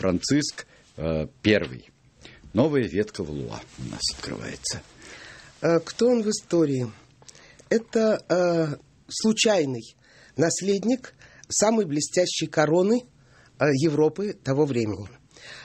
Франциск э, Первый. Новая ветка в Луа у нас открывается. Э, кто он в истории? Это э, случайный наследник самой блестящей короны Европы того времени.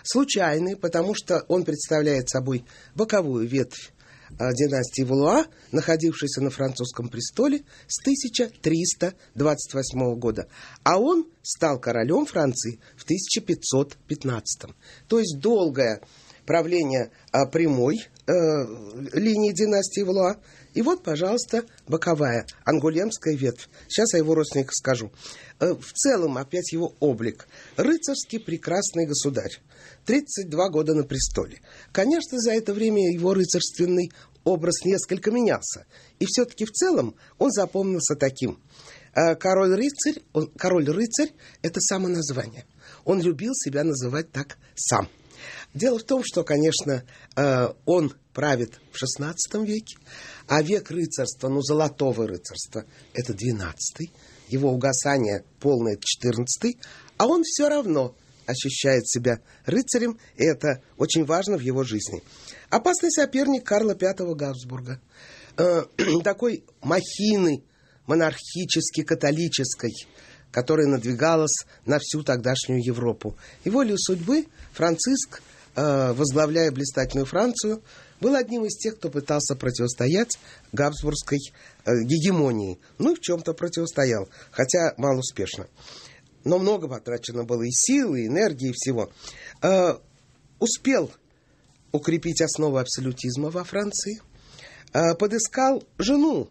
Случайный, потому что он представляет собой боковую ветвь Э, династии Валуа, находившейся на французском престоле с 1328 года, а он стал королем Франции в 1515. То есть долгое правление э, прямой э, линии династии Валуа. И вот, пожалуйста, боковая, ангулемская ветвь. Сейчас я его родственниках скажу. Э, в целом, опять его облик. Рыцарский прекрасный государь. 32 года на престоле. Конечно, за это время его рыцарственный образ несколько менялся. И все-таки в целом он запомнился таким. Э, король-рыцарь, король-рыцарь – это само название. Он любил себя называть так сам. Дело в том, что, конечно, э, он правит в XVI веке, а век рыцарства, ну, золотого рыцарства, это XII, его угасание полное XIV, а он все равно ощущает себя рыцарем, и это очень важно в его жизни. Опасный соперник Карла V Габсбурга, э, такой махины монархически-католической, которая надвигалась на всю тогдашнюю Европу. И волею судьбы Франциск, э, возглавляя блистательную Францию, был одним из тех, кто пытался противостоять габсбургской э, гегемонии. Ну и в чем-то противостоял, хотя малоуспешно. Но много потрачено было и сил, и энергии, и всего. Э, успел укрепить основы абсолютизма во Франции. Э, подыскал жену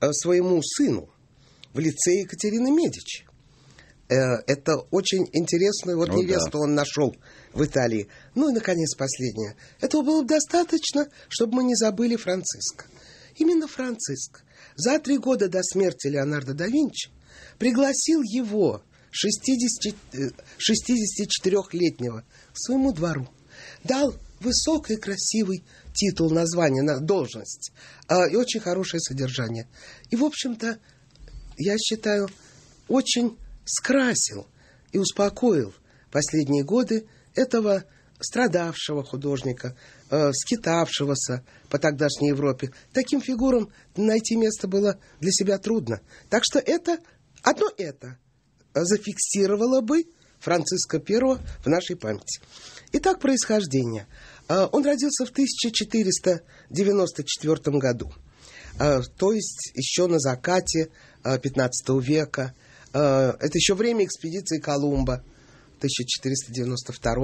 э, своему сыну в лице Екатерины Медичи. Э, это очень интересную вот О, ну невесту да. он нашел в Италии. Ну и, наконец, последнее. Этого было бы достаточно, чтобы мы не забыли Франциска. Именно Франциск за три года до смерти Леонардо да Винчи пригласил его, 60, 64-летнего, э, к своему двору. Дал высокий красивый титул, название, на должность э, и очень хорошее содержание. И, в общем-то, я считаю, очень скрасил и успокоил последние годы этого страдавшего художника, э, скитавшегося по тогдашней Европе. Таким фигурам найти место было для себя трудно. Так что это, одно это э, зафиксировало бы Франциско I в нашей памяти. Итак, происхождение. Э, он родился в 1494 году, э, то есть еще на закате 15 века. Э, это еще время экспедиции Колумба. 1492.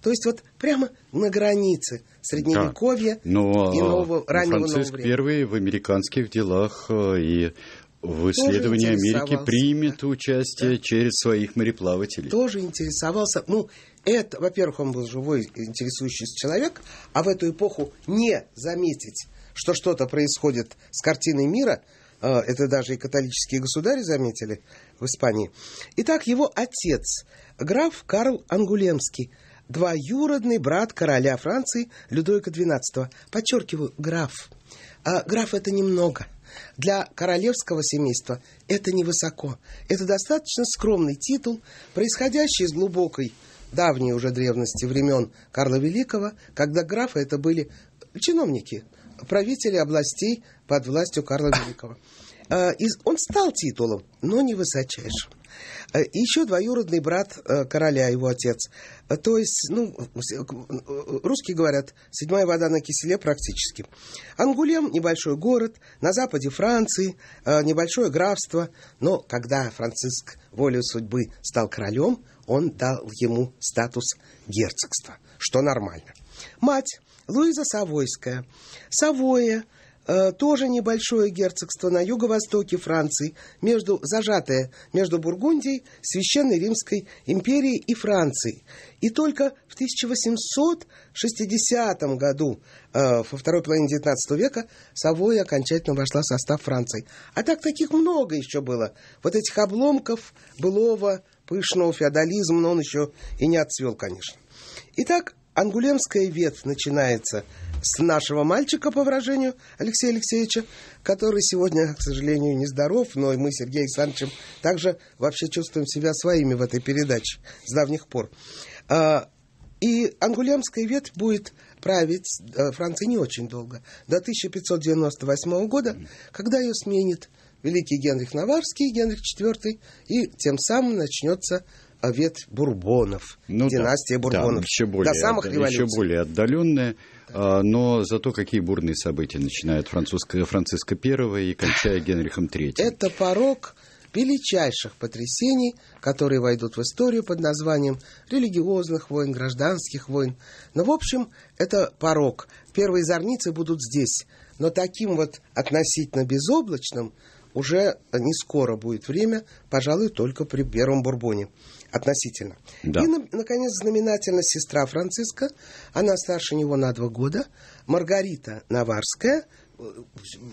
То есть вот прямо на границе Средневековья да. Но, и нового, э, раннего Франциск нового I в американских делах э, и в исследовании Америки примет да. участие да. через своих мореплавателей. Тоже интересовался. Ну, это, во-первых, он был живой, интересующийся человек, а в эту эпоху не заметить, что что-то происходит с картиной мира, это даже и католические государи заметили, в Испании. Итак, его отец, граф Карл Ангулемский, двоюродный брат короля Франции Людовика XII. Подчеркиваю, граф. А граф это немного. Для королевского семейства это невысоко. Это достаточно скромный титул, происходящий из глубокой давней уже древности времен Карла Великого, когда графы это были чиновники, правители областей под властью Карла Великого. Э, он стал титулом, но не высочайшим. Э, Еще двоюродный брат э, короля, его отец. То есть, ну, русские говорят, седьмая вода на киселе практически. Ангулем – небольшой город, на западе Франции, небольшое графство. Но когда Франциск волею судьбы стал королем, он дал ему статус герцогства, что нормально. Мать Луиза Савойская. Савоя – Э, тоже небольшое герцогство на юго-востоке Франции, между, зажатое между Бургундией, Священной Римской империей и Францией. И только в 1860 году, э, во второй половине XIX века, Савоя окончательно вошла в состав Франции. А так таких много еще было. Вот этих обломков былого пышного феодализма, но он еще и не отцвел, конечно. Итак, Ангулемская ветвь начинается – с нашего мальчика, по выражению Алексея Алексеевича, который сегодня, к сожалению, нездоров, но и мы Сергей Сергеем Александровичем также вообще чувствуем себя своими в этой передаче с давних пор. А, и Ангулемская ветвь будет править э, Францией не очень долго, до 1598 года, когда ее сменит великий Генрих Наварский, Генрих IV, и тем самым начнется э, ветвь Бурбонов, ну, династия да, Бурбонов. Да, еще более, до самых революций. Еще более отдаленная. А, но зато какие бурные события, начиная французская Франциска I и кончая Генрихом III. Это порог величайших потрясений, которые войдут в историю под названием религиозных войн, гражданских войн. Но, ну, в общем, это порог. Первые зорницы будут здесь. Но таким вот относительно безоблачным уже не скоро будет время, пожалуй, только при первом Бурбоне относительно. Да. И, наконец, знаменательно сестра Франциска, она старше него на два года, Маргарита Наварская,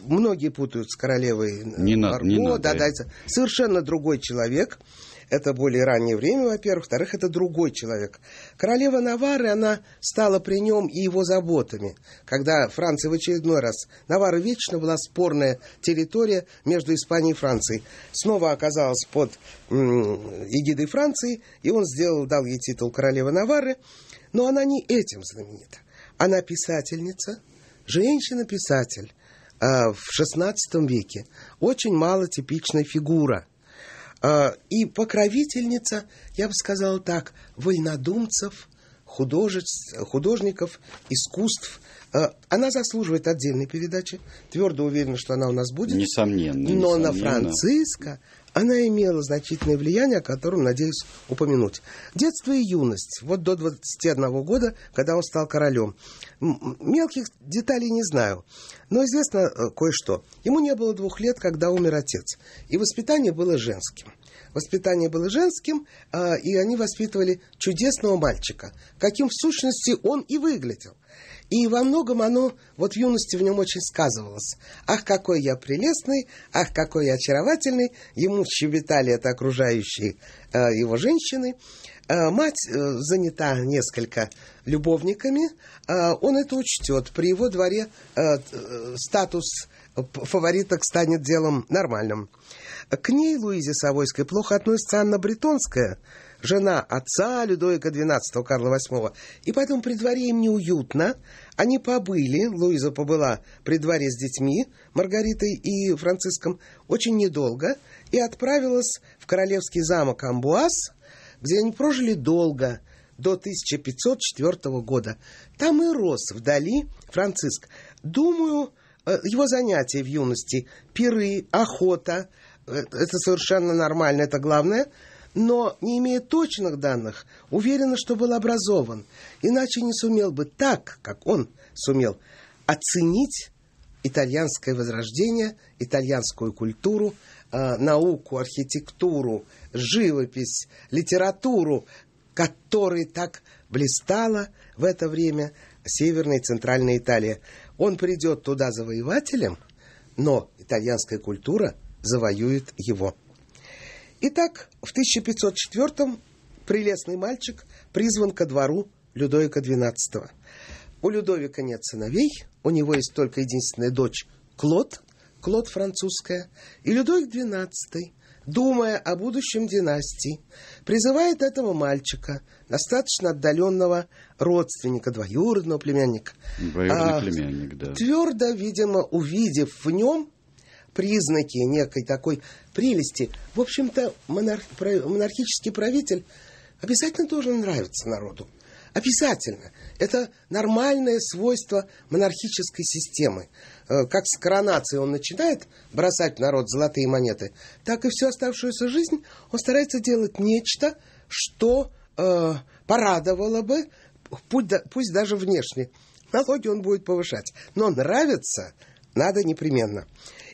многие путают с королевой не Марго, надо, не надо. да, да, совершенно другой человек, это более раннее время, во-первых. Во-вторых, это другой человек. Королева Навары, она стала при нем и его заботами. Когда Франция в очередной раз... Навара вечно была спорная территория между Испанией и Францией. Снова оказалась под эгидой Франции, и он сделал, дал ей титул королевы Навары. Но она не этим знаменита. Она писательница, женщина-писатель а, в XVI веке. Очень мало типичная фигура – Э, и покровительница, я бы сказал так, вольнодумцев, художников, искусств. Э, она заслуживает отдельной передачи. Твердо уверена, что она у нас будет. Несомненно. Но несомненно. на Франциска она имела значительное влияние, о котором, надеюсь, упомянуть. Детство и юность, вот до 21 года, когда он стал королем. Мелких деталей не знаю, но известно э, кое-что. Ему не было двух лет, когда умер отец, и воспитание было женским. Воспитание было женским, а, и они воспитывали чудесного мальчика, каким в сущности он и выглядел. И во многом оно, вот в юности в нем очень сказывалось. «Ах, какой я прелестный! Ах, какой я очаровательный!» Ему щебетали это окружающие э, его женщины. Э, мать э, занята несколько любовниками. Э, он это учтет. При его дворе э, э, статус фавориток станет делом нормальным. К ней, Луизе Савойской, плохо относится Анна Бретонская – жена отца Людовика XII Карла VIII, и поэтому при дворе им неуютно. Они побыли, Луиза побыла при дворе с детьми, Маргаритой и Франциском, очень недолго, и отправилась в королевский замок Амбуаз, где они прожили долго, до 1504 года. Там и рос вдали Франциск. Думаю, э, его занятия в юности – пиры, охота – э, это совершенно нормально, это главное – но, не имея точных данных, уверенно, что был образован, иначе не сумел бы так, как он сумел, оценить итальянское возрождение, итальянскую культуру, э, науку, архитектуру, живопись, литературу, которой так блистала в это время Северная и Центральная Италия. Он придет туда завоевателем, но итальянская культура завоюет его. Итак, в 1504-м прелестный мальчик призван ко двору Людовика XII. У Людовика нет сыновей, у него есть только единственная дочь Клод, Клод французская, и Людовик XII, думая о будущем династии, призывает этого мальчика, достаточно отдаленного родственника, двоюродного племянника. Двоюродный а, племянник, да. Твердо, видимо, увидев в нем признаки некой такой прелести. В общем-то, монарх, монархический правитель обязательно должен нравиться народу. Обязательно. Это нормальное свойство монархической системы. Э, как с коронации он начинает бросать в народ золотые монеты, так и всю оставшуюся жизнь он старается делать нечто, что э, порадовало бы, пусть, пусть даже внешне. Налоги он будет повышать. Но нравится надо непременно.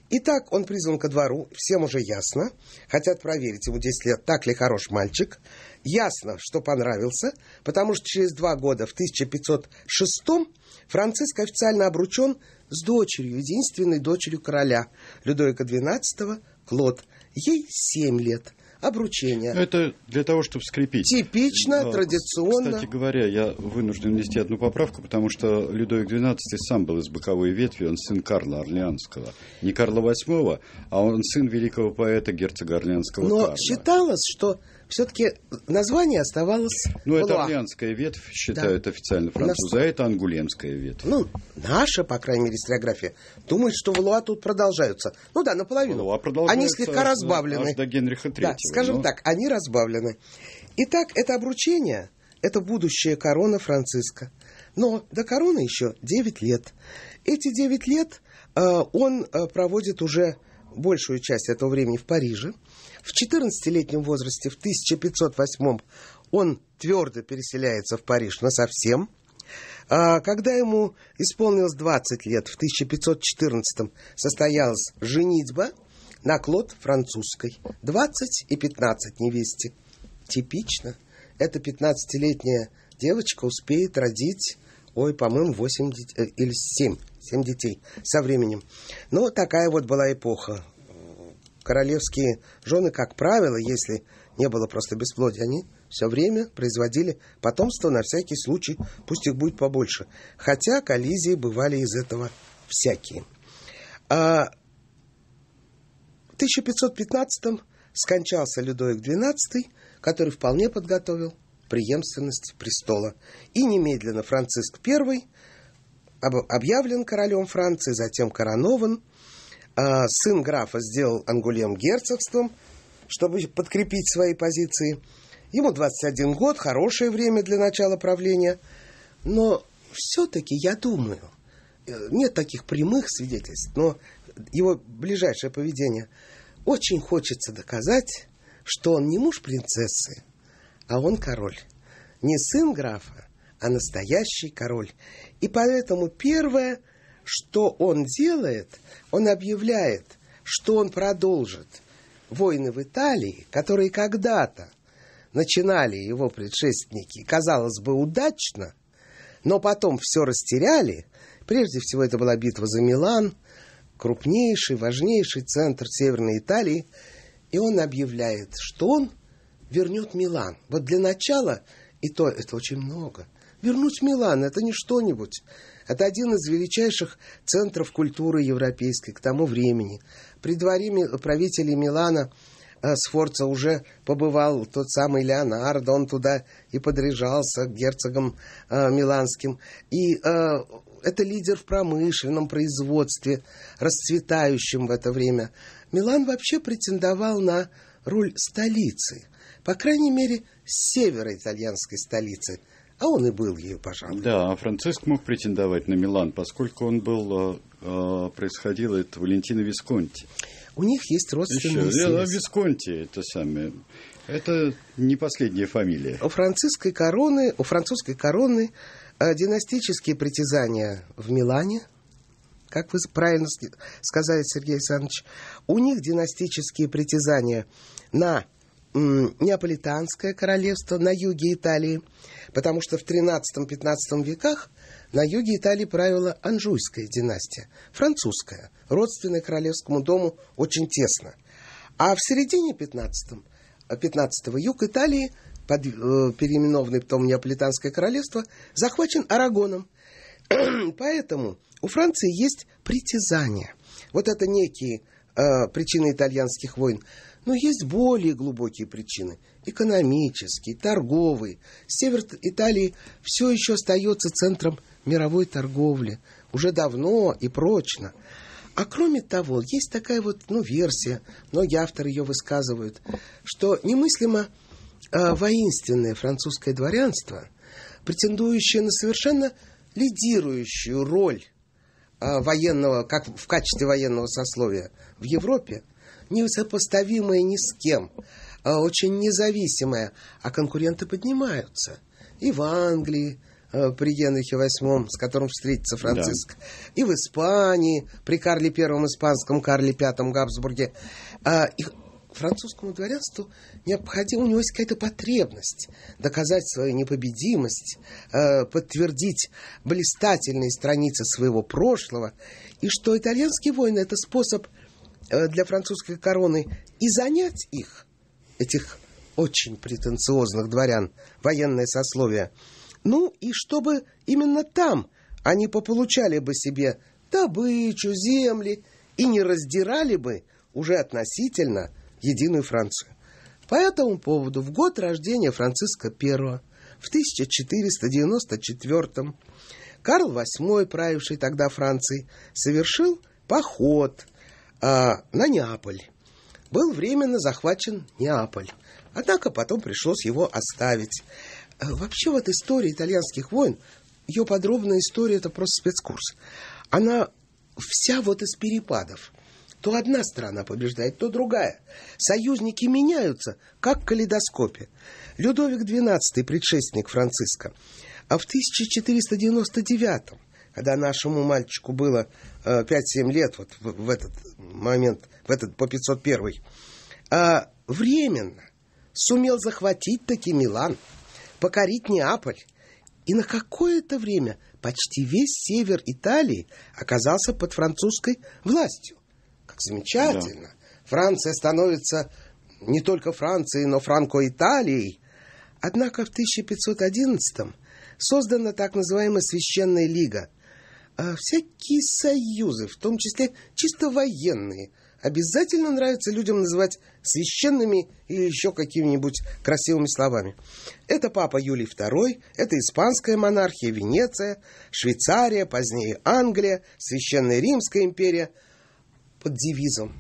Итак, он призван ко двору, всем уже ясно. Хотят проверить ему 10 лет, так ли хорош мальчик. Ясно, что понравился, потому что через два года, в 1506 Франциск официально обручен с дочерью, единственной дочерью короля, Людовика XII, Клод. Ей 7 лет – обручения. Ну, это для того, чтобы скрепить. Типично, да. традиционно. Кстати говоря, я вынужден внести одну поправку, потому что Людовик XII сам был из боковой ветви, он сын Карла Орлеанского. Не Карла VIII, а он сын великого поэта герцога Орлеанского Но Карла. считалось, что все-таки название оставалось Ну, Валуа. это орлеанская ветвь, считают да. официально французы, а это ангулемская ветвь. Ну, наша, по крайней мере, историография думает, что Валуа тут продолжаются. Ну да, наполовину. Валуа ну, они слегка разбавлены. Аж до Генриха III. Да, скажем но... Ну. так, они разбавлены. Итак, это обручение, это будущая корона Франциска. Но до короны еще 9 лет. Эти 9 лет э, он э, проводит уже большую часть этого времени в Париже. В 14-летнем возрасте, в 1508 он твердо переселяется в Париж насовсем. А когда ему исполнилось 20 лет, в 1514 состоялась женитьба на Клод французской. 20 и 15 невесте. Типично. Эта 15-летняя девочка успеет родить, ой, по-моему, 8 э, или 7, 7 детей со временем. Но такая вот была эпоха королевские жены, как правило, если не было просто бесплодия, они все время производили потомство на всякий случай, пусть их будет побольше. Хотя коллизии бывали из этого всякие. А в 1515 м скончался Людовик XII, который вполне подготовил преемственность престола. И немедленно Франциск I объявлен королем Франции, затем коронован а, сын графа сделал Ангулем герцогством, чтобы подкрепить свои позиции. Ему 21 год, хорошее время для начала правления. Но все-таки, я думаю, э, нет таких прямых свидетельств, но его ближайшее поведение очень хочется доказать, что он не муж принцессы, а он король. Не сын графа, а настоящий король. И поэтому первое – что он делает, он объявляет, что он продолжит войны в Италии, которые когда-то начинали его предшественники, казалось бы, удачно, но потом все растеряли. Прежде всего, это была битва за Милан, крупнейший, важнейший центр Северной Италии. И он объявляет, что он вернет Милан. Вот для начала, и то это очень много. Вернуть Милан – это не что-нибудь. Это один из величайших центров культуры европейской к тому времени. При дворе правителей Милана э, Сфорца уже побывал тот самый Леонардо, он туда и подряжался герцогом э, миланским. И э, это лидер в промышленном производстве, расцветающем в это время. Милан вообще претендовал на роль столицы, по крайней мере, севера итальянской столицы – а он и был ею, пожалуй. Да, а Франциск мог претендовать на Милан, поскольку он был, э, э, происходил от Валентина Висконти. У них есть родственные Еще, связи. Висконти, это сами, Это не последняя фамилия. У французской короны, у французской короны э, династические притязания в Милане, как вы правильно сказали, Сергей Александрович, у них династические притязания на Неаполитанское королевство на юге Италии, потому что в 13-15 веках на юге Италии правила Анжуйская династия, французская, родственная королевскому дому очень тесно. А в середине 15-го э, юг Италии, под, э, переименованный потом Неаполитанское королевство, захвачен Арагоном. Поэтому у Франции есть притязание. Вот это некие э, причины итальянских войн но есть более глубокие причины – экономические, торговые. Север Италии все еще остается центром мировой торговли. Уже давно и прочно. А кроме того, есть такая вот ну, версия, многие авторы ее высказывают, что немыслимо э, воинственное французское дворянство, претендующее на совершенно лидирующую роль э, военного, как в качестве военного сословия в Европе – несопоставимая ни с кем, а очень независимая, а конкуренты поднимаются. И в Англии, э, при Генрихе VIII, с которым встретится Франциск, да. и в Испании, при Карле I испанском, Карле V Габсбурге. А, и французскому дворянству необходимо, у него есть какая-то потребность доказать свою непобедимость, э, подтвердить блистательные страницы своего прошлого, и что итальянские войны – это способ – Э, для французской короны и занять их, этих очень претенциозных дворян, военное сословие. Ну и чтобы именно там они пополучали бы себе добычу, земли и не раздирали бы уже относительно единую Францию. По этому поводу в год рождения Франциска I в 1494 Карл VIII, правивший тогда Францией, совершил поход – а, на Неаполь. Был временно захвачен Неаполь, однако потом пришлось его оставить. А, вообще вот история итальянских войн, ее подробная история – это просто спецкурс. Она вся вот из перепадов. То одна страна побеждает, то другая. Союзники меняются, как в калейдоскопе. Людовик XII, предшественник Франциска, а в 1499 когда нашему мальчику было 5-7 э, лет, вот в этот момент, в этот по 501, а, временно сумел захватить таки Милан, покорить Неаполь, и на какое-то время почти весь север Италии оказался под французской властью. Как замечательно! Да. Франция становится не только Францией, но Франко-Италией. Однако в 1511 создана так называемая Священная Лига – а всякие союзы, в том числе чисто военные, обязательно нравится людям называть священными или еще какими-нибудь красивыми словами. Это папа Юлий II, это испанская монархия, Венеция, Швейцария, позднее Англия, Священная Римская империя под девизом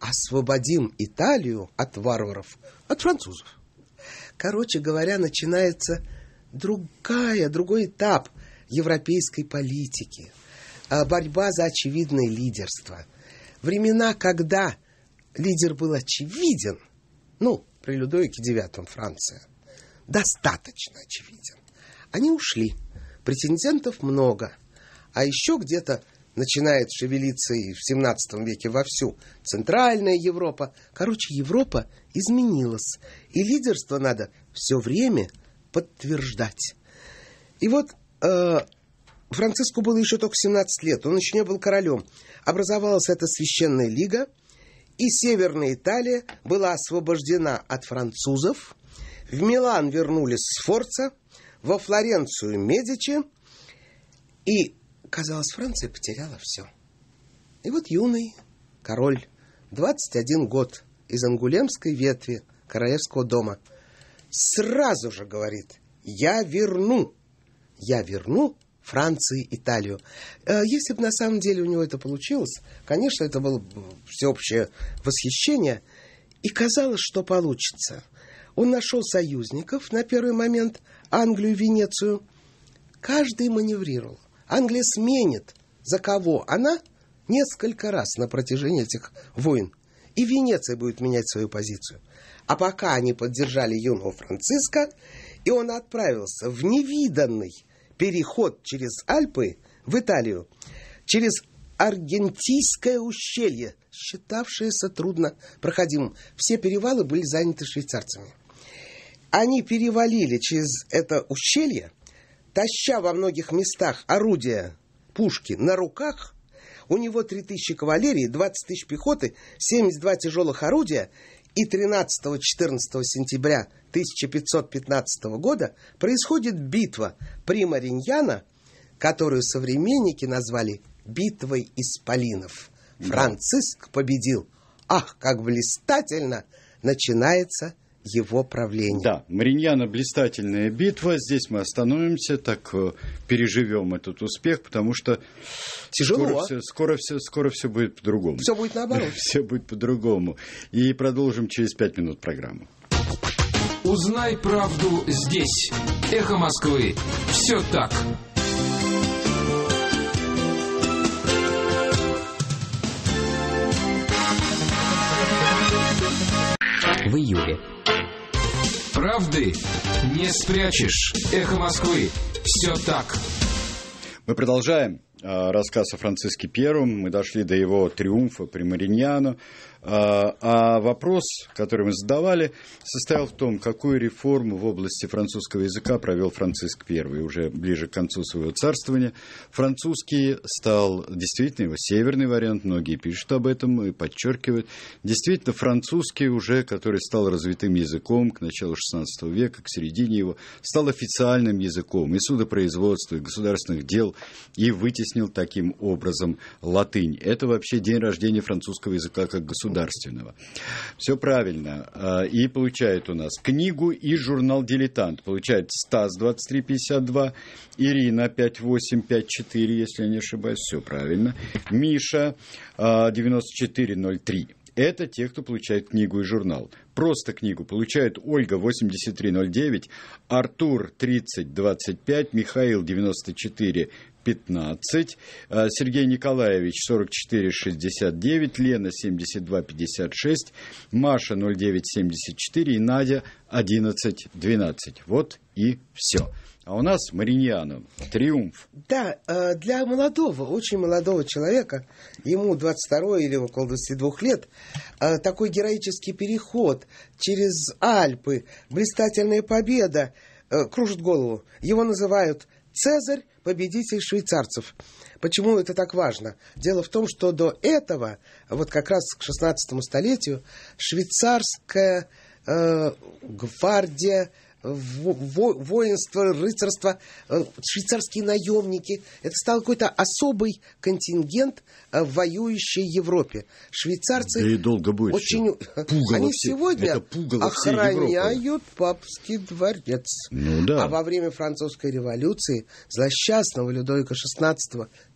«Освободим Италию от варваров, от французов». Короче говоря, начинается другая, другой этап – европейской политики, а борьба за очевидное лидерство. Времена, когда лидер был очевиден, ну, при Людовике IX Франция, достаточно очевиден. Они ушли. Претендентов много. А еще где-то начинает шевелиться и в 17 веке вовсю Центральная Европа. Короче, Европа изменилась. И лидерство надо все время подтверждать. И вот а, Франциску было еще только 17 лет, он еще не был королем. Образовалась эта священная лига, и Северная Италия была освобождена от французов. В Милан вернулись Сфорца, во Флоренцию Медичи, и, казалось, Франция потеряла все. И вот юный король, 21 год, из ангулемской ветви королевского дома, сразу же говорит «Я верну» я верну Франции, Италию. Э, если бы на самом деле у него это получилось, конечно, это было бы всеобщее восхищение. И казалось, что получится. Он нашел союзников на первый момент, Англию, Венецию. Каждый маневрировал. Англия сменит, за кого она, несколько раз на протяжении этих войн. И Венеция будет менять свою позицию. А пока они поддержали юного Франциска, и он отправился в невиданный переход через Альпы в Италию, через Аргентийское ущелье, считавшееся трудно проходимым. Все перевалы были заняты швейцарцами. Они перевалили через это ущелье, таща во многих местах орудия пушки на руках, у него 3000 кавалерии, 20 тысяч пехоты, 72 тяжелых орудия, и 13-14 сентября 1515 года происходит битва при Мариньяна, которую современники назвали «битвой исполинов». Франциск победил. Ах, как блистательно начинается его правление. Да, Мариньяна блистательная битва. Здесь мы остановимся, так э, переживем этот успех, потому что Тяжело. Скоро, а? все, скоро, все, скоро все будет по-другому. Все будет наоборот. Все будет по-другому. И продолжим через пять минут программу. Узнай правду здесь. Эхо Москвы. Все так. В июле. Правды не спрячешь. Эхо Москвы. Все так. Мы продолжаем. Э, рассказ о Франциске Первом, мы дошли до его триумфа при Мариньяно. Э, а вопрос, который мы задавали, состоял в том, какую реформу в области французского языка провел Франциск I уже ближе к концу своего царствования. Французский стал действительно его северный вариант, многие пишут об этом и подчеркивают. Действительно, французский уже, который стал развитым языком к началу XVI века, к середине его, стал официальным языком и судопроизводства, и государственных дел, и вытеснил выяснил таким образом латынь. Это вообще день рождения французского языка как государственного. Все правильно. А, и получает у нас книгу и журнал «Дилетант». Получает Стас 2352, Ирина 5854, если я не ошибаюсь. Все правильно. Миша 9403. А, Это те, кто получает книгу и журнал. Просто книгу получают Ольга 8309, Артур 3025, Михаил 94 15, э, Сергей Николаевич 4469, Лена 7256, Маша 0974 и Надя 1112. Вот и все. А у нас Мариньяну. Триумф. Да, э, для молодого, очень молодого человека, ему 22 или около 22 лет, э, такой героический переход через Альпы, блистательная победа, кружит голову. Его называют Цезарь – победитель швейцарцев. Почему это так важно? Дело в том, что до этого, вот как раз к 16 столетию, швейцарская э, гвардия – во воинство, рыцарство, э, швейцарские наемники. Это стал какой-то особый контингент э, в воюющей Европе. Швейцарцы да и долго будет очень... Пугало Они все... сегодня пугало охраняют папский дворец. Ну, да. А во время французской революции злосчастного Людовика XVI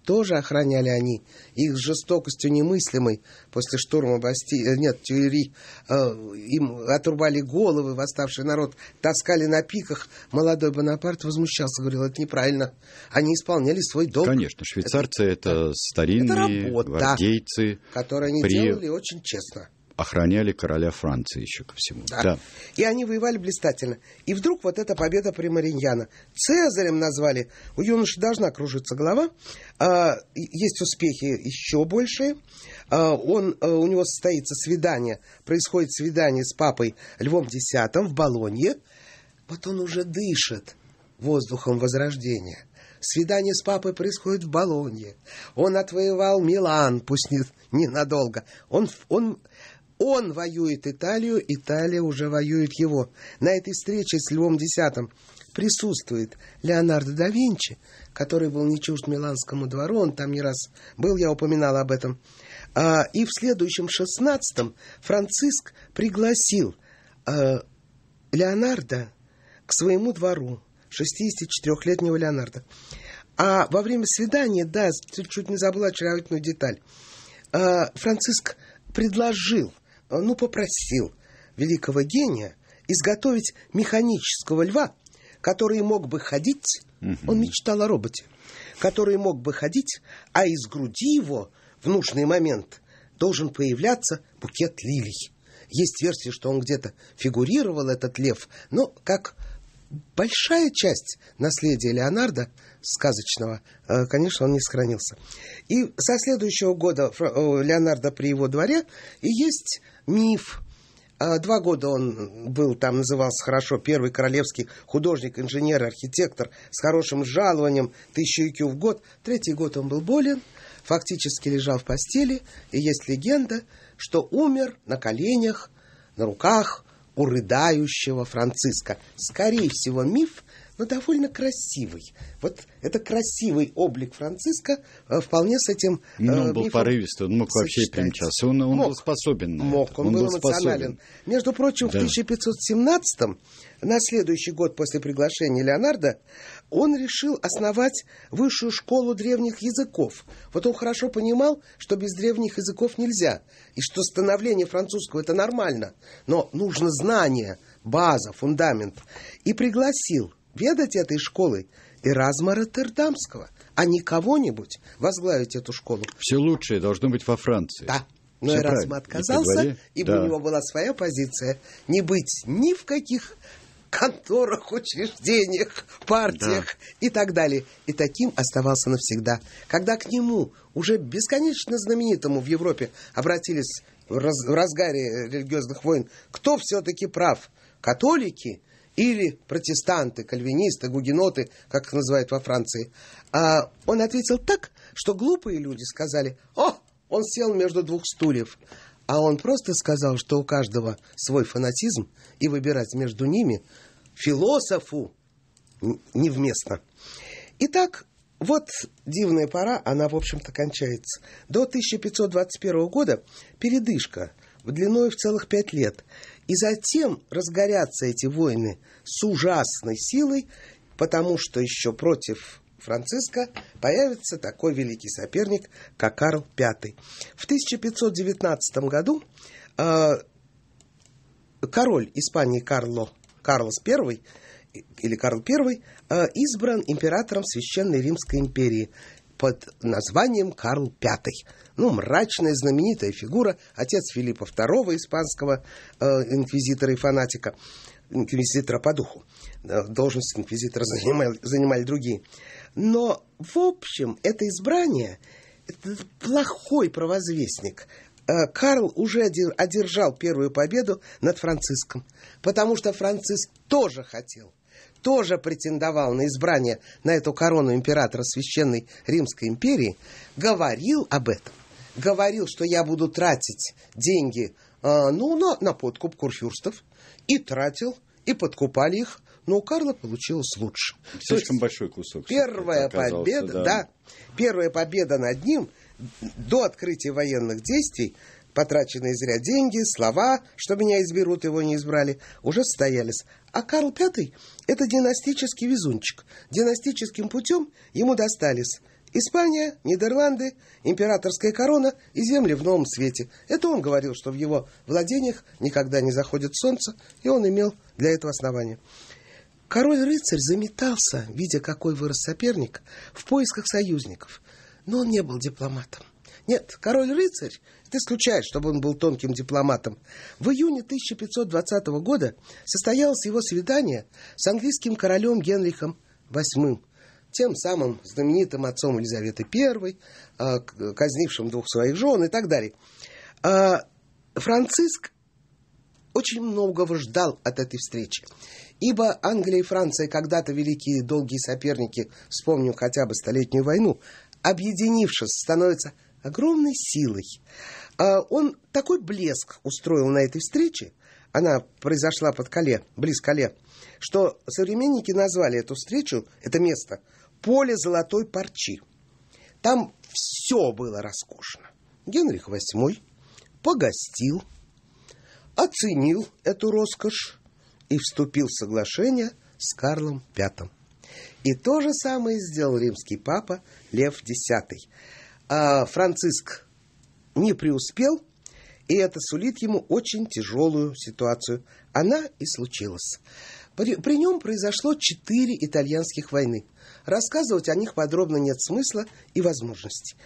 тоже охраняли они. Их жестокостью немыслимой после штурма Басти... Э, нет, Тюри, э, им отрубали головы, восставший народ таскали на пиках. Молодой Бонапарт возмущался, говорил, это неправильно. Они исполняли свой долг. Конечно, швейцарцы это, это старинные это работа, гвардейцы. Которые они при... делали очень честно охраняли короля Франции еще ко всему. Да. да. И они воевали блистательно. И вдруг вот эта победа при Мариньяна. Цезарем назвали. У юноши должна кружиться голова. А, есть успехи еще большие. А, он, э, у него состоится свидание. Происходит свидание с папой Львом десятым в Болонье. Вот он уже дышит воздухом Возрождения. Свидание с папой происходит в Болонье. Он отвоевал Милан, пусть не, ненадолго. Он, он, он воюет Италию, Италия уже воюет его. На этой встрече с Львом X присутствует Леонардо да Винчи, который был не чужд Миланскому двору, он там не раз был, я упоминал об этом. А, и в следующем, шестнадцатом, Франциск пригласил а, Леонардо к своему двору 64-летнего Леонардо. А во время свидания, да, чуть не забыла очаровательную деталь, а, Франциск предложил, ну, попросил великого гения изготовить механического льва, который мог бы ходить, он мечтал о роботе, который мог бы ходить, а из груди его в нужный момент должен появляться букет лилий. Есть версия, что он где-то фигурировал, этот лев, но как большая часть наследия Леонардо сказочного, э, конечно, он не сохранился. И со следующего года э, Леонардо при его дворе и есть миф. А, два года он был там, назывался хорошо, первый королевский художник, инженер, архитектор с хорошим жалованием, тысячу IQ в год. Третий год он был болен, фактически лежал в постели, и есть легенда, что умер на коленях, на руках у рыдающего Франциска. Скорее всего, миф, но довольно красивый. Вот это красивый облик Франциска э, вполне с этим э, Но ну, он был порывистый, он мог вообще примчаться, он, он мог, был способен на Мог, это. он, он был, был эмоционален. Между прочим, да. в 1517 на следующий год после приглашения Леонардо он решил основать высшую школу древних языков. Вот он хорошо понимал, что без древних языков нельзя, и что становление французского это нормально, но нужно знание, база, фундамент. И пригласил ведать этой школы Эразма Роттердамского, а не кого-нибудь возглавить эту школу. Все лучшее должно быть во Франции. Да. Но Все Эразм правильно. отказался, и ибо да. у него была своя позиция не быть ни в каких конторах, учреждениях, партиях да. и так далее. И таким оставался навсегда. Когда к нему, уже бесконечно знаменитому в Европе, обратились в, раз, в разгаре религиозных войн, кто все-таки прав, католики или протестанты, кальвинисты, гугеноты, как их называют во Франции, а он ответил так, что глупые люди сказали «О, он сел между двух стульев. А он просто сказал, что у каждого свой фанатизм, и выбирать между ними философу невместно. Итак, вот дивная пора, она, в общем-то, кончается. До 1521 года передышка длиной в целых пять лет. И затем разгорятся эти войны с ужасной силой, потому что еще против Франциско появится такой великий соперник, как Карл V. В 1519 году э, король Испании Карло, Карлос I или Карл I э, избран императором Священной Римской империи под названием Карл V. Ну, мрачная, знаменитая фигура, отец Филиппа II, испанского э, инквизитора и фанатика, инквизитора по духу. Э, должность инквизитора занимали, занимали другие. Но, в общем, это избрание это плохой провозвестник. Э, Карл уже одержал первую победу над Франциском, потому что Франциск тоже хотел, тоже претендовал на избрание на эту корону императора Священной Римской империи, говорил об этом, говорил, что я буду тратить деньги э, ну, на, на подкуп курфюрстов, и тратил, и подкупали их, но у Карла получилось лучше. Слишком большой кусок. Первая победа, да. да. Первая победа над ним до открытия военных действий потраченные зря деньги, слова, что меня изберут, его не избрали, уже состоялись. А Карл V – это династический везунчик. Династическим путем ему достались Испания, Нидерланды, императорская корона и земли в новом свете. Это он говорил, что в его владениях никогда не заходит солнце, и он имел для этого основания. Король-рыцарь заметался, видя, какой вырос соперник, в поисках союзников. Но он не был дипломатом. Нет, король-рыцарь, это исключает, чтобы он был тонким дипломатом. В июне 1520 года состоялось его свидание с английским королем Генрихом VIII, тем самым знаменитым отцом Елизаветы I, а, казнившим двух своих жен и так далее. А, Франциск очень многого ждал от этой встречи. Ибо Англия и Франция, когда-то великие долгие соперники, вспомню хотя бы Столетнюю войну, объединившись, становятся огромной силой. А, он такой блеск устроил на этой встрече, она произошла под Кале, близ Кале, что современники назвали эту встречу, это место, поле золотой парчи. Там все было роскошно. Генрих VIII погостил, оценил эту роскошь, и вступил в соглашение с Карлом V. И то же самое сделал римский папа Лев X. А Франциск не преуспел, и это сулит ему очень тяжелую ситуацию. Она и случилась. При, при нем произошло четыре итальянских войны. Рассказывать о них подробно нет смысла и возможности.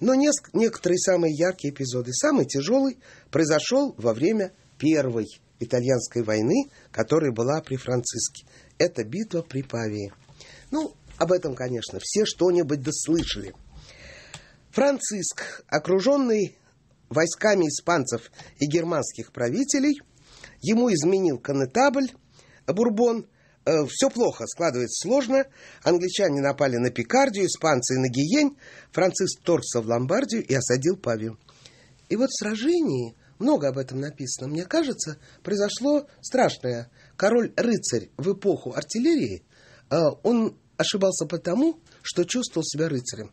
Но неск- некоторые самые яркие эпизоды, самый тяжелый, произошел во время Первой итальянской войны, которая была при Франциске. Это битва при Павии. Ну, об этом, конечно, все что-нибудь дослышали. Франциск, окруженный войсками испанцев и германских правителей, ему изменил конетабль э, Бурбон. Э, все плохо, складывается сложно. Англичане напали на Пикардию, испанцы на Гиень. Франциск торгся в Ломбардию и осадил Павию. И вот в сражении – много об этом написано. Мне кажется, произошло страшное. Король-рыцарь в эпоху артиллерии, э, он ошибался потому, что чувствовал себя рыцарем.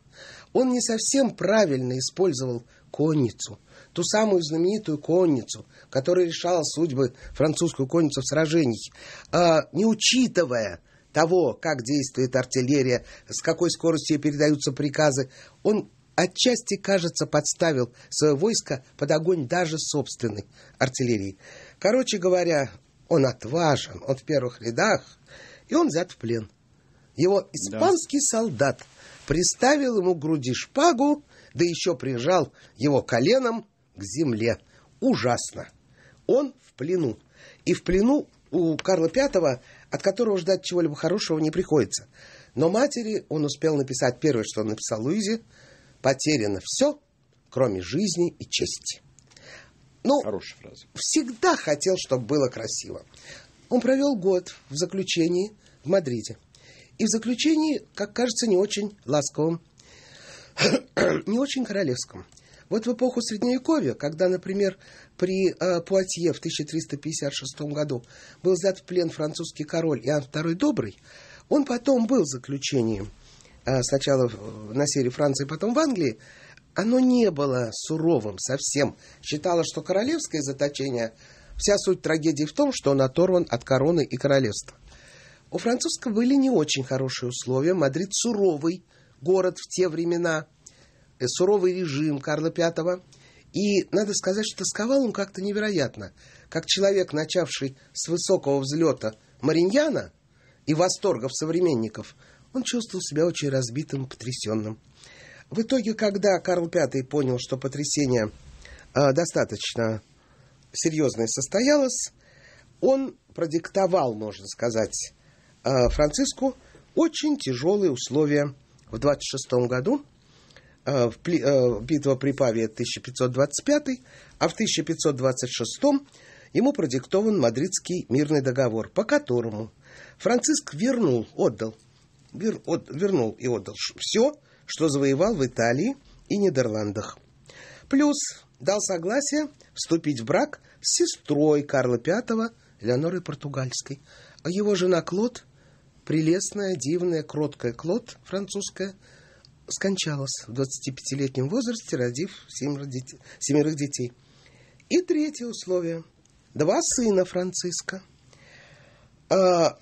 Он не совсем правильно использовал конницу, ту самую знаменитую конницу, которая решала судьбы французскую конницу в сражениях, а, не учитывая того, как действует артиллерия, с какой скоростью передаются приказы, он отчасти, кажется, подставил свое войско под огонь даже собственной артиллерии. Короче говоря, он отважен, он в первых рядах, и он взят в плен. Его испанский да. солдат приставил ему к груди шпагу, да еще прижал его коленом к земле. Ужасно. Он в плену. И в плену у Карла V, от которого ждать чего-либо хорошего не приходится. Но матери он успел написать первое, что он написал Луизе – потеряно все, кроме жизни и чести. Ну, Хорошая фраза. всегда хотел, чтобы было красиво. Он провел год в заключении в Мадриде. И в заключении, как кажется, не очень ласковым, не очень королевском. Вот в эпоху Средневековья, когда, например, при э, Пуатье в 1356 году был взят в плен французский король Иоанн II Добрый, он потом был заключением – Э, сначала на севере Франции, потом в Англии, оно не было суровым совсем. Считала, что королевское заточение, вся суть трагедии в том, что он оторван от короны и королевства. У французского были не очень хорошие условия. Мадрид суровый город в те времена, э, суровый режим Карла V. И надо сказать, что тосковал он как-то невероятно. Как человек, начавший с высокого взлета Мариньяна и восторгов современников – он чувствовал себя очень разбитым, потрясенным. В итоге, когда Карл V понял, что потрясение э, достаточно серьезное состоялось, он продиктовал, можно сказать, э, Франциску очень тяжелые условия в 26 году. Э, в, э, битва при Паве 1525, а в 1526 ему продиктован Мадридский мирный договор, по которому Франциск вернул, отдал вер, от, вернул и отдал все, что завоевал в Италии и Нидерландах. Плюс дал согласие вступить в брак с сестрой Карла V, Леонорой Португальской. А его жена Клод, прелестная, дивная, кроткая Клод, французская, скончалась в 25-летнем возрасте, родив семеро детей, семерых детей. И третье условие. Два сына Франциска. А,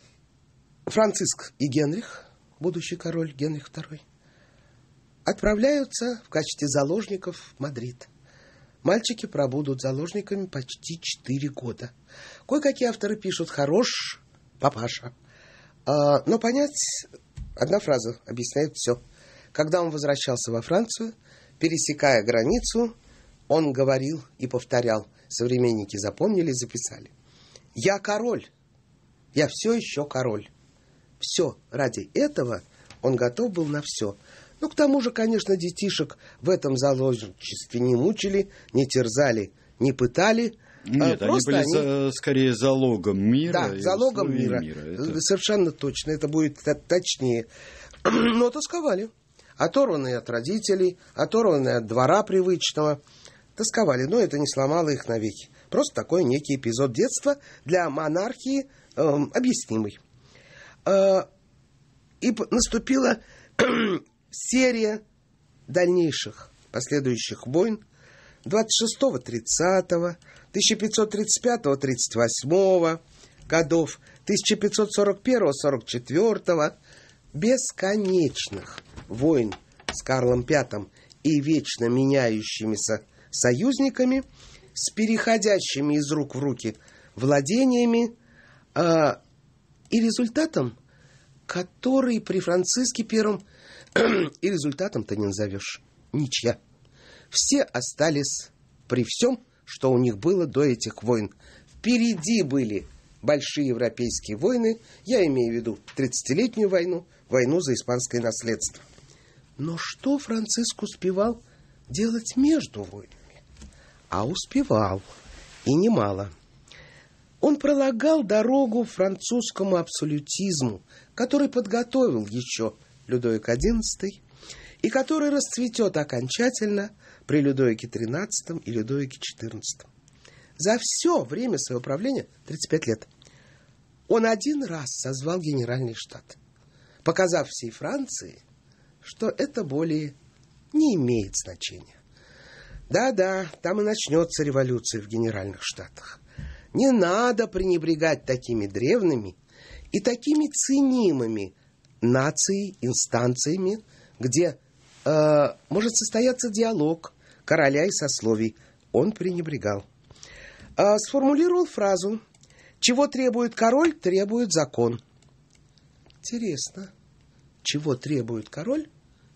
Франциск и Генрих будущий король Генрих II, отправляются в качестве заложников в Мадрид. Мальчики пробудут заложниками почти четыре года. Кое-какие авторы пишут «хорош папаша». А, но понять одна фраза объясняет все. Когда он возвращался во Францию, пересекая границу, он говорил и повторял. Современники запомнили, записали. «Я король. Я все еще король все ради этого он готов был на все. Ну, к тому же, конечно, детишек в этом заложничестве не мучили, не терзали, не пытали. А Нет, а, они были они... За, э, скорее залогом мира. Да, залогом мира. мира. Э, это... Совершенно точно, это будет точнее. Но тосковали. Оторванные от родителей, оторванные от двора привычного. Тосковали, но это не сломало их навеки. Просто такой некий эпизод детства для монархии э, объяснимый. А, и наступила серия дальнейших последующих войн 26 30 1535 38 годов, 1541 44 бесконечных войн с Карлом V и вечно меняющимися союзниками, с переходящими из рук в руки владениями, а, и результатом, который при Франциске Первом и результатом-то не назовешь. Ничья. Все остались при всем, что у них было до этих войн. Впереди были большие европейские войны, я имею в виду 30-летнюю войну, войну за испанское наследство. Но что Франциск успевал делать между войнами? А успевал, и немало – он пролагал дорогу французскому абсолютизму, который подготовил еще Людовик XI и который расцветет окончательно при Людовике XIII и Людовике XIV. За все время своего правления, 35 лет, он один раз созвал Генеральный штат, показав всей Франции, что это более не имеет значения. Да-да, там и начнется революция в Генеральных Штатах. Не надо пренебрегать такими древними и такими ценимыми нацией, инстанциями, где э, может состояться диалог короля и сословий. Он пренебрегал. Э, сформулировал фразу «Чего требует король, требует закон». Интересно. Чего требует король,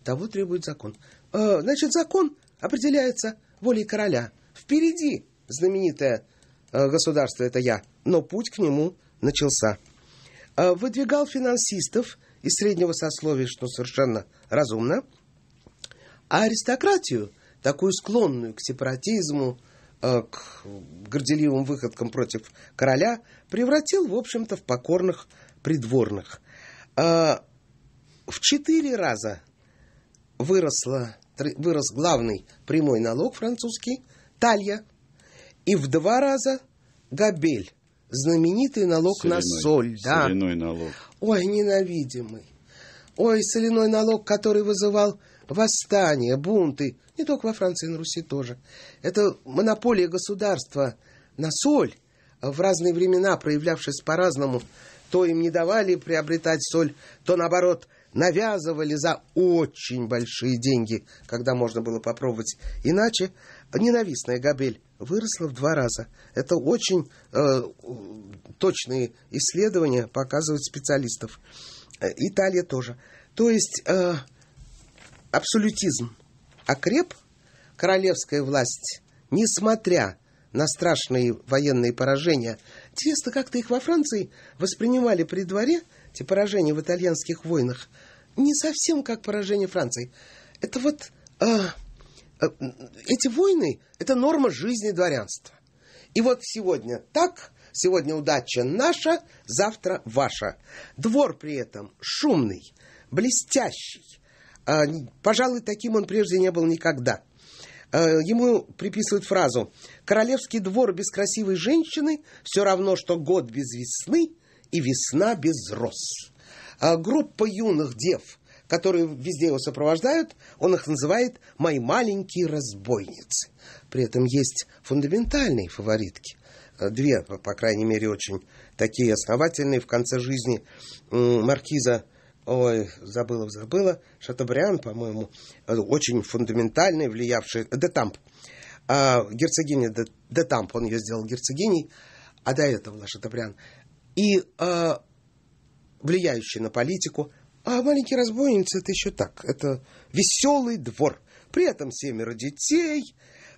того требует закон. Э, значит, закон определяется волей короля. Впереди знаменитая Э, государство это я, но путь к нему начался. Э, выдвигал финансистов из среднего сословия, что совершенно разумно, а аристократию, такую склонную к сепаратизму, э, к горделивым выходкам против короля, превратил, в общем-то, в покорных придворных. В четыре раза выросла, вырос главный прямой налог французский – талья – и в два раза габель, знаменитый налог соляной, на соль. Да. Соляной налог. Ой, ненавидимый. Ой, соляной налог, который вызывал восстания, бунты, не только во Франции, на Руси тоже. Это монополия государства на соль, в разные времена проявлявшись по-разному. То им не давали приобретать соль, то, наоборот, навязывали за очень большие деньги, когда можно было попробовать иначе. Ненавистная Габель выросла в два раза. Это очень э, точные исследования показывают специалистов. Э, Италия тоже. То есть э, абсолютизм окреп, королевская власть, несмотря на страшные военные поражения. Интересно, как-то их во Франции воспринимали при дворе, те поражения в итальянских войнах, не совсем как поражение Франции. Это вот... Э, Э, эти войны – это норма жизни дворянства. И вот сегодня так, сегодня удача наша, завтра ваша. Двор при этом шумный, блестящий. А, пожалуй, таким он прежде не был никогда. Э, ему приписывают фразу «Королевский двор без красивой женщины все равно, что год без весны и весна без роз». А, группа юных дев – которые везде его сопровождают, он их называет «мои маленькие разбойницы». При этом есть фундаментальные фаворитки. Э, две, по крайней мере, очень такие основательные в конце жизни маркиза Ой, забыла, забыла. Шатабриан, по-моему, э, очень фундаментальный, влиявший... Э, Детамп. А, герцогиня Детамп, он ее сделал герцогиней, а до этого Шатабриан. И влияющий на политику, а маленький разбойница — это еще так, это веселый двор. При этом семеро детей,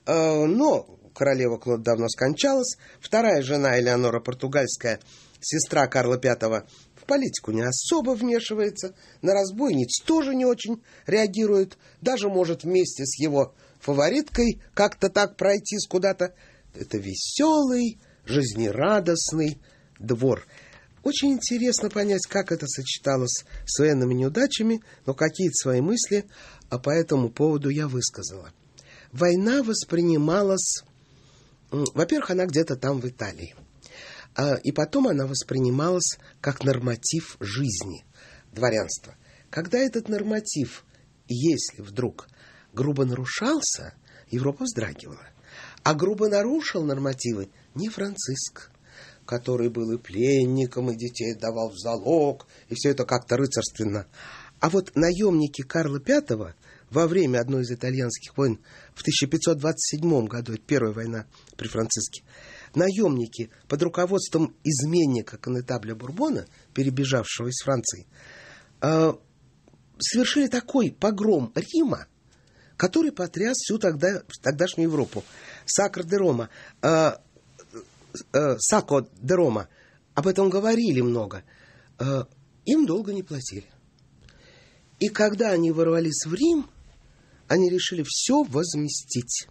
э, но королева Клод давно скончалась, вторая жена Элеонора Португальская, сестра Карла V, в политику не особо вмешивается, на разбойниц тоже не очень реагирует, даже может вместе с его фавориткой как-то так пройтись куда-то. Это веселый, жизнерадостный двор. Очень интересно понять, как это сочеталось с военными неудачами, но какие-то свои мысли а по этому поводу я высказала. Война воспринималась... Во-первых, она где-то там в Италии. А, и потом она воспринималась как норматив жизни дворянства. Когда этот норматив, если вдруг грубо нарушался, Европа вздрагивала. А грубо нарушил нормативы не Франциск, который был и пленником, и детей давал в залог, и все это как-то рыцарственно. А вот наемники Карла V во время одной из итальянских войн в 1527 году, это первая война при Франциске, наемники под руководством изменника конетабля Бурбона, перебежавшего из Франции, э, совершили такой погром Рима, который потряс всю тогда, тогдашнюю Европу. Сакр де Рома. Э, э, Сако де Рома, об этом говорили много, э, им долго не платили. И когда они ворвались в Рим, они решили все возместить.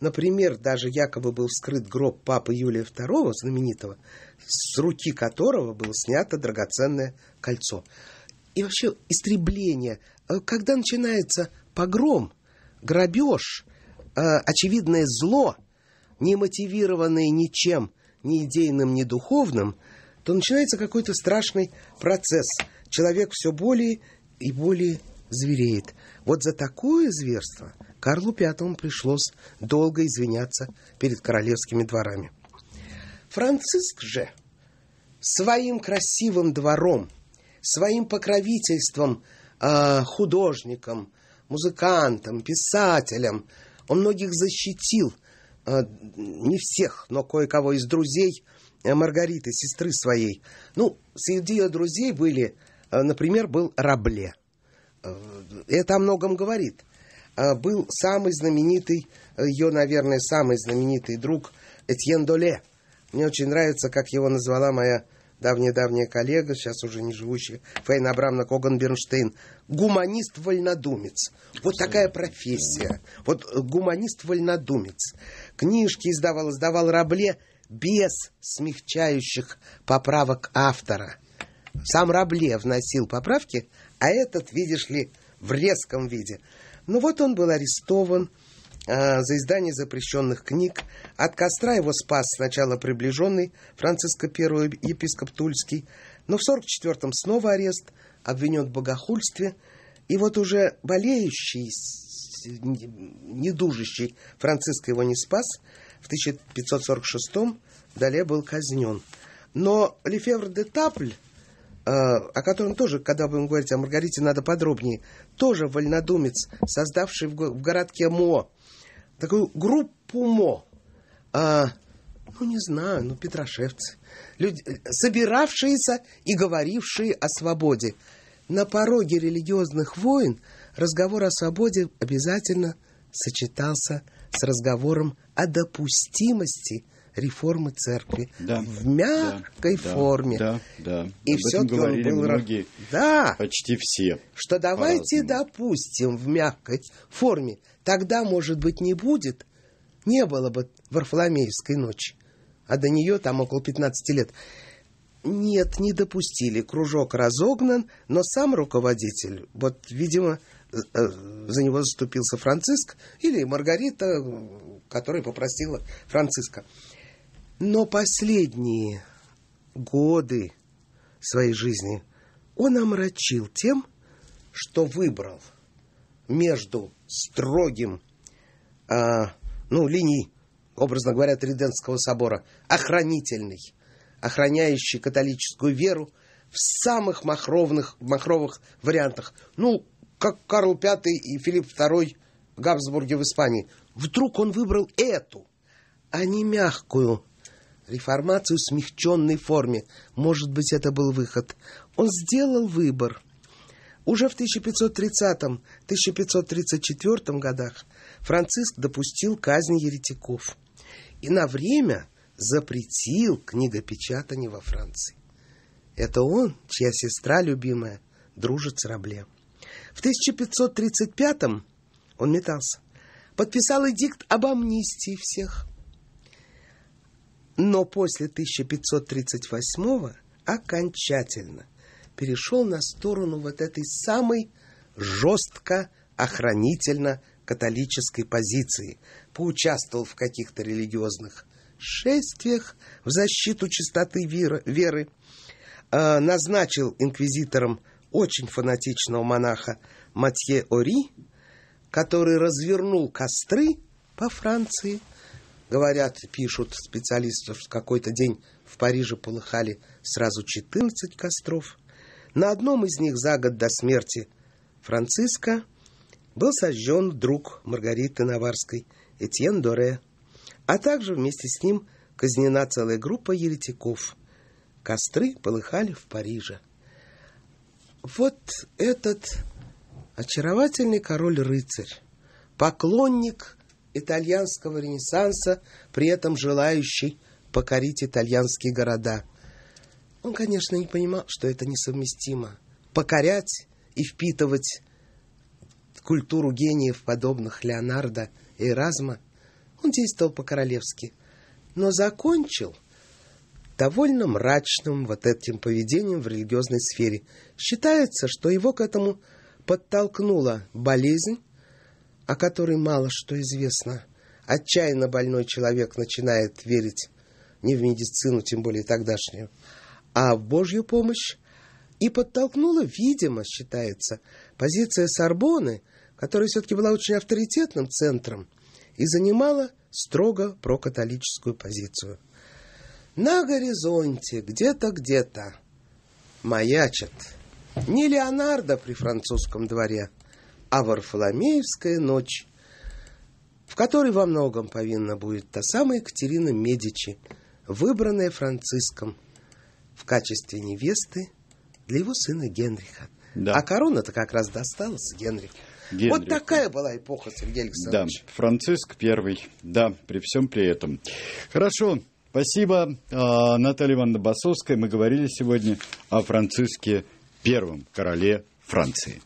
Например, даже якобы был вскрыт гроб папы Юлия II, знаменитого, с руки которого было снято драгоценное кольцо. И вообще истребление. Э, когда начинается погром, грабеж, э, очевидное зло – не мотивированные ничем, ни идейным, ни духовным, то начинается какой-то страшный процесс. Человек все более и более звереет. Вот за такое зверство Карлу V пришлось долго извиняться перед королевскими дворами. Франциск же своим красивым двором, своим покровительством э, художникам, музыкантам, писателям, он многих защитил – а, не всех, но кое-кого из друзей э, Маргариты, сестры своей. Ну, среди ее друзей были, э, например, был Рабле. Э, это о многом говорит. Был самый знаменитый, ее, наверное, самый знаменитый друг Этьен Доле. Мне очень нравится, как его назвала моя давняя-давняя коллега, сейчас уже не живущая, Фейна Абрамовна Коган-Бернштейн, гуманист-вольнодумец. Вот такая профессия. Вот э, гуманист-вольнодумец. Книжки издавал, издавал Рабле без смягчающих поправок автора. Сам Рабле вносил поправки, а этот, видишь ли, в резком виде. Ну вот он был арестован, а, за издание запрещенных книг. От костра его спас сначала приближенный Франциско I епископ Тульский, но в 44-м снова арест, обвинен в богохульстве, и вот уже болеющий, недужащий Франциско его не спас, в 1546-м Дале был казнен. Но Лефевр де Тапль, а, о котором тоже, когда будем говорить о Маргарите, надо подробнее, тоже вольнодумец, создавший в городке Мо такую группу мо, а, ну не знаю, ну петрошевцы, люди, собиравшиеся и говорившие о свободе. На пороге религиозных войн разговор о свободе обязательно сочетался с разговором о допустимости – реформы церкви да, в мягкой да, форме. Да, да. И Об все-таки он был многие, да, почти все. Что давайте допустим в мягкой форме, тогда может быть не будет, не было бы Варфоломеевской ночи, а до нее там около 15 лет. Нет, не допустили. Кружок разогнан, но сам руководитель, вот, видимо, э, за него заступился Франциск или Маргарита, которая попросила Франциска. Но последние годы своей жизни он омрачил тем, что выбрал между строгим, а, ну, линией, образно говоря, Триденского собора, охранительный, охраняющий католическую веру в самых махровных, махровых вариантах. Ну, как Карл V и Филипп II в Габсбурге в Испании. Вдруг он выбрал эту, а не мягкую реформацию в смягченной форме. Может быть, это был выход. Он сделал выбор. Уже в 1530-1534 годах Франциск допустил казнь еретиков и на время запретил книгопечатание во Франции. Это он, чья сестра любимая, дружит с Рабле. В 1535 он метался. Подписал эдикт об амнистии всех – но после 1538 окончательно перешел на сторону вот этой самой жестко охранительно-католической позиции, поучаствовал в каких-то религиозных шествиях в защиту чистоты веры, а, назначил инквизитором очень фанатичного монаха Матье Ори, который развернул костры по Франции – Говорят, пишут специалисты, что какой-то день в Париже полыхали сразу 14 костров. На одном из них за год до смерти Франциска был сожжен друг Маргариты Наварской, Этьен Доре, а также вместе с ним казнена целая группа еретиков. Костры полыхали в Париже. Вот этот очаровательный король-рыцарь, поклонник итальянского ренессанса, при этом желающий покорить итальянские города. Он, конечно, не понимал, что это несовместимо. Покорять и впитывать культуру гениев, подобных Леонардо и Эразма, он действовал по-королевски, но закончил довольно мрачным вот этим поведением в религиозной сфере. Считается, что его к этому подтолкнула болезнь, о которой мало что известно. Отчаянно больной человек начинает верить не в медицину, тем более тогдашнюю, а в Божью помощь, и подтолкнула, видимо, считается, позиция Сорбоны, которая все-таки была очень авторитетным центром и занимала строго прокатолическую позицию. На горизонте, где-то, где-то, маячат не Леонардо при французском дворе – а Варфоломеевская ночь, в которой во многом повинна будет та самая Екатерина Медичи, выбранная Франциском в качестве невесты для его сына Генриха. Да. А корона-то как раз досталась Генриху. Генрих. Вот такая была эпоха Сергея Александровича. Да, Франциск первый. Да, при всем при этом. Хорошо, спасибо, а, Наталья Ивановна Басовская. Мы говорили сегодня о Франциске первом короле Франции.